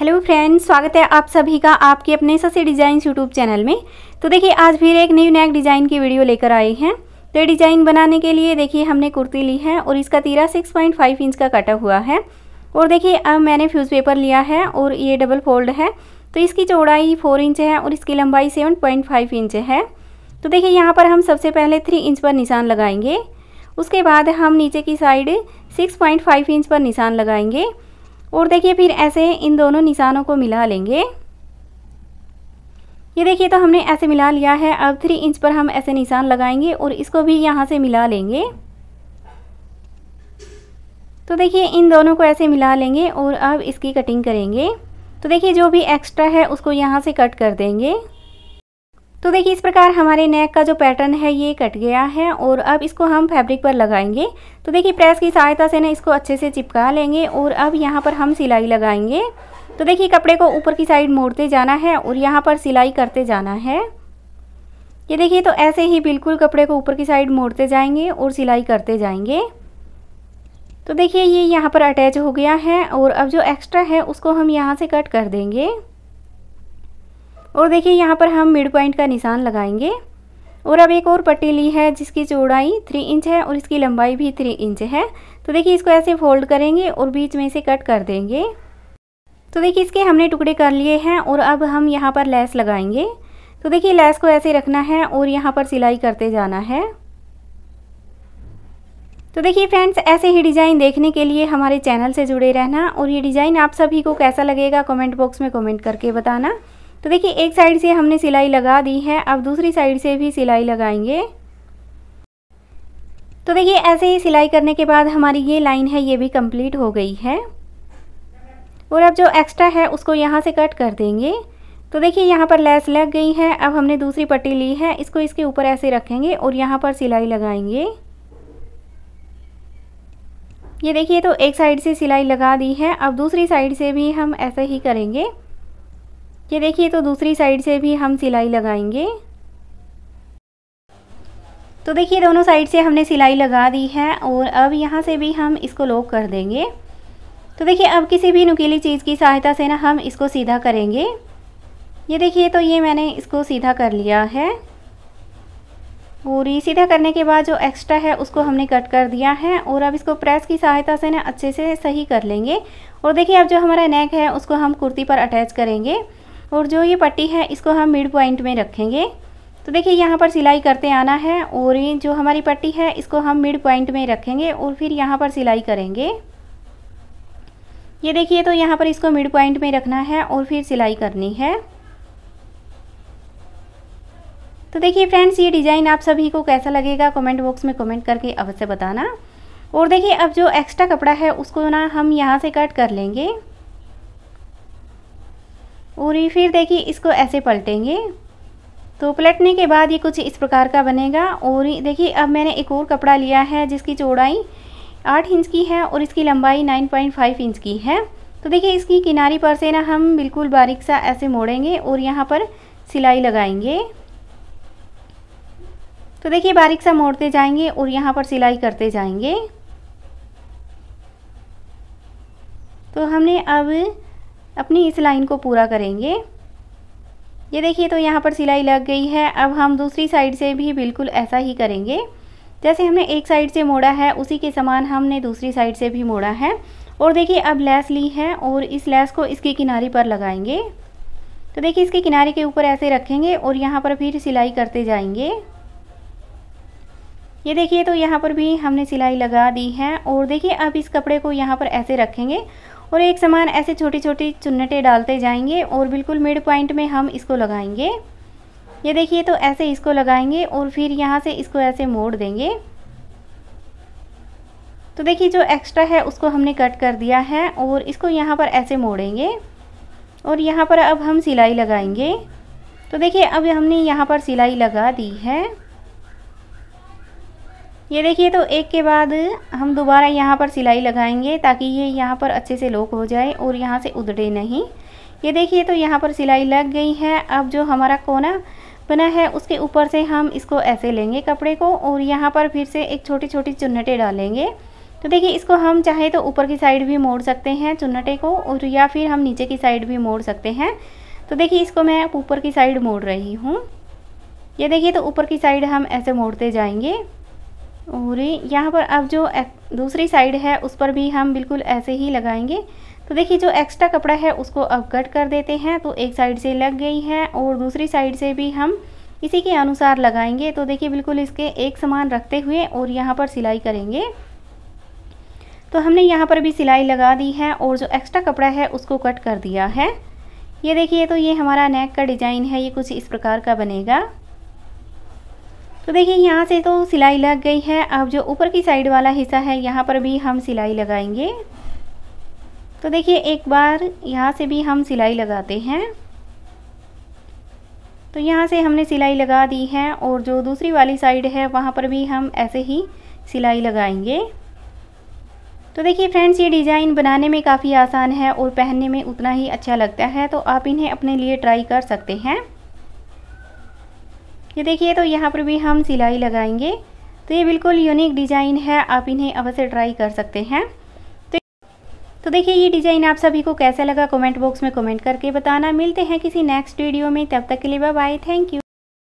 hello friends स्वागत है आप सभी का आपके अपने ससे डिज़ाइन यूट्यूब चैनल में तो देखिए आज फिर एक न्यू नैक डिज़ाइन की वीडियो लेकर आए हैं तो ये डिज़ाइन बनाने के लिए देखिए हमने कुर्ती ली है और इसका तीरा 6.5 इंच का कटा हुआ है और देखिए अब मैंने फ्यूज़ पेपर लिया है और ये डबल फोल्ड है तो इसकी चौड़ाई फोर इंच है और इसकी लंबाई सेवन इंच है तो देखिए यहाँ पर हम सबसे पहले थ्री इंच पर निशान लगाएंगे उसके बाद हम नीचे की साइड सिक्स इंच पर निशान लगाएंगे और देखिए फिर ऐसे इन दोनों निशानों को मिला लेंगे ये देखिए तो हमने ऐसे मिला लिया है अब थ्री इंच पर हम ऐसे निशान लगाएंगे और इसको भी यहाँ से मिला लेंगे तो देखिए इन दोनों को ऐसे मिला लेंगे और अब इसकी कटिंग करेंगे तो देखिए जो भी एक्स्ट्रा है उसको यहाँ से कट कर देंगे तो देखिए इस प्रकार हमारे नेक का जो पैटर्न है ये कट गया है और अब इसको हम फैब्रिक पर लगाएंगे तो देखिए प्रेस की सहायता से ना इसको अच्छे से चिपका लेंगे और अब यहाँ पर हम सिलाई लगाएंगे तो देखिए कपड़े को ऊपर की साइड मोड़ते जाना है और यहाँ पर सिलाई करते जाना है ये देखिए तो ऐसे ही बिल्कुल कपड़े को ऊपर की साइड मोड़ते जाएंगे और सिलाई करते जाएंगे तो देखिए ये यहाँ पर अटैच हो गया है और अब जो एक्स्ट्रा है उसको हम यहाँ से कट कर देंगे और देखिए यहाँ पर हम मिड पॉइंट का निशान लगाएंगे और अब एक और पट्टी ली है जिसकी चौड़ाई थ्री इंच है और इसकी लंबाई भी थ्री इंच है तो देखिए इसको ऐसे फोल्ड करेंगे और बीच में से कट कर देंगे तो देखिए इसके हमने टुकड़े कर लिए हैं और अब हम यहाँ पर लैस लगाएंगे तो देखिए लैस को ऐसे रखना है और यहाँ पर सिलाई करते जाना है तो देखिए फ्रेंड्स ऐसे ही डिज़ाइन देखने के लिए हमारे चैनल से जुड़े रहना और ये डिज़ाइन आप सभी को कैसा लगेगा कमेंट बॉक्स में कमेंट करके बताना तो देखिए एक साइड से हमने सिलाई लगा दी है अब दूसरी साइड से भी सिलाई लगाएंगे तो देखिए ऐसे ही सिलाई करने के बाद हमारी ये लाइन है ये भी कंप्लीट हो गई है और अब जो एक्स्ट्रा है उसको यहाँ से कट कर देंगे तो देखिए यहाँ पर लेस लग गई है अब हमने दूसरी पट्टी ली है इसको इसके ऊपर ऐसे रखेंगे और यहाँ पर सिलाई लगाएंगे ये देखिए तो एक साइड से सिलाई लगा दी है अब दूसरी साइड से भी हम ऐसे ही करेंगे ये देखिए तो दूसरी साइड से भी हम सिलाई लगाएंगे तो देखिए दोनों साइड से हमने सिलाई लगा दी है और अब यहाँ से भी हम इसको लॉक कर देंगे तो देखिए अब किसी भी नुकीली चीज़ की सहायता से ना हम इसको सीधा करेंगे ये देखिए तो ये मैंने इसको सीधा कर लिया है और ये सीधा करने के बाद जो एक्स्ट्रा है उसको हमने कट कर दिया है और अब इसको प्रेस की सहायता से ना अच्छे से सही कर लेंगे और देखिए अब जो हमारा नेक है उसको हम कुर्ती पर अटैच करेंगे और जो ये पट्टी है इसको हम मिड पॉइंट में रखेंगे तो देखिए यहाँ पर सिलाई करते आना है और ये जो हमारी पट्टी है इसको हम मिड पॉइंट में रखेंगे और फिर यहाँ पर सिलाई करेंगे ये देखिए तो यहाँ पर इसको मिड पॉइंट में रखना है और फिर सिलाई करनी है तो देखिए फ्रेंड्स ये डिज़ाइन आप सभी को कैसा लगेगा कमेंट बॉक्स में कमेंट करके अवश्य बताना और देखिए अब जो एक्स्ट्रा कपड़ा है उसको ना हम यहाँ से कट कर लेंगे और ये फिर देखिए इसको ऐसे पलटेंगे तो पलटने के बाद ये कुछ इस प्रकार का बनेगा और देखिए अब मैंने एक और कपड़ा लिया है जिसकी चौड़ाई आठ इंच की है और इसकी लंबाई नाइन पॉइंट फाइव इंच की है तो देखिए इसकी किनारी पर से ना हम बिल्कुल बारीक सा ऐसे मोड़ेंगे और यहाँ पर सिलाई लगाएंगे तो देखिए बारीक सा मोड़ते जाएंगे और यहाँ पर सिलाई करते जाएंगे तो हमने अब अपनी इस लाइन को पूरा करेंगे ये देखिए तो यहाँ पर सिलाई लग गई है अब हम दूसरी साइड से भी बिल्कुल ऐसा ही करेंगे जैसे हमने एक साइड से मोड़ा है उसी के समान हमने दूसरी साइड से भी मोड़ा है और देखिए अब लैस ली है और इस लैस को इसके किनारे पर लगाएंगे तो देखिए इसके किनारे के ऊपर ऐसे रखेंगे और यहाँ पर फिर सिलाई करते जाएंगे ये देखिए तो यहाँ पर भी हमने सिलाई लगा दी है और देखिए अब इस कपड़े को यहाँ पर ऐसे रखेंगे और एक समान ऐसे छोटी छोटी चुन्नटें डालते जाएंगे और बिल्कुल मिड पॉइंट में हम इसको लगाएंगे ये देखिए तो ऐसे इसको लगाएंगे और फिर यहाँ से इसको ऐसे मोड़ देंगे तो देखिए जो एक्स्ट्रा है उसको हमने कट कर दिया है और इसको यहाँ पर ऐसे मोड़ेंगे और यहाँ पर अब हम सिलाई लगाएंगे तो देखिए अब हमने यहाँ पर सिलाई लगा दी है ये देखिए तो एक के बाद हम दोबारा यहाँ पर सिलाई लगाएंगे ताकि ये यहाँ पर अच्छे से लोक हो जाए और यहाँ से उधड़े नहीं ये देखिए तो यहाँ पर सिलाई लग गई है अब जो हमारा कोना बना है उसके ऊपर से हम इसको ऐसे लेंगे कपड़े को और यहाँ पर फिर से एक छोटी छोटी चुन्नटे डालेंगे तो देखिए इसको हम चाहे तो ऊपर की साइड भी मोड़ सकते हैं चुन्नटे को और या फिर हम नीचे की साइड भी मोड़ सकते हैं तो देखिए इसको मैं ऊपर की साइड मोड़ रही हूँ ये देखिए तो ऊपर की साइड हम ऐसे मोड़ते जाएंगे और यहाँ पर अब जो दूसरी साइड है उस पर भी हम बिल्कुल ऐसे ही लगाएंगे तो देखिए जो एक्स्ट्रा कपड़ा है उसको अब कट कर देते हैं तो एक साइड से लग गई है और दूसरी साइड से भी हम इसी के अनुसार लगाएंगे तो देखिए बिल्कुल इसके एक समान रखते हुए और यहाँ पर सिलाई करेंगे तो हमने यहाँ पर भी सिलाई लगा दी है और जो एक्स्ट्रा कपड़ा है उसको कट कर दिया है ये देखिए तो ये हमारा नेक का डिज़ाइन है ये कुछ इस प्रकार का बनेगा तो देखिए यहाँ से तो सिलाई लग गई है अब जो ऊपर की साइड वाला हिस्सा है यहाँ पर भी हम सिलाई लगाएंगे तो देखिए एक बार यहाँ से भी हम सिलाई लगाते हैं तो यहाँ से हमने सिलाई लगा दी है और जो दूसरी वाली साइड है वहाँ पर भी हम ऐसे ही सिलाई लगाएंगे तो देखिए फ्रेंड्स ये डिज़ाइन बनाने में काफ़ी आसान है और पहनने में उतना ही अच्छा लगता है तो आप इन्हें अपने लिए ट्राई कर सकते हैं ये देखिए तो यहाँ पर भी हम सिलाई लगाएंगे तो ये बिल्कुल यूनिक डिज़ाइन है आप इन्हें अवश्य ट्राई कर सकते हैं तो तो देखिए ये डिज़ाइन आप सभी को कैसा लगा कमेंट बॉक्स में कमेंट करके बताना मिलते हैं किसी नेक्स्ट वीडियो में तब तक के लिए बाय थैंक यू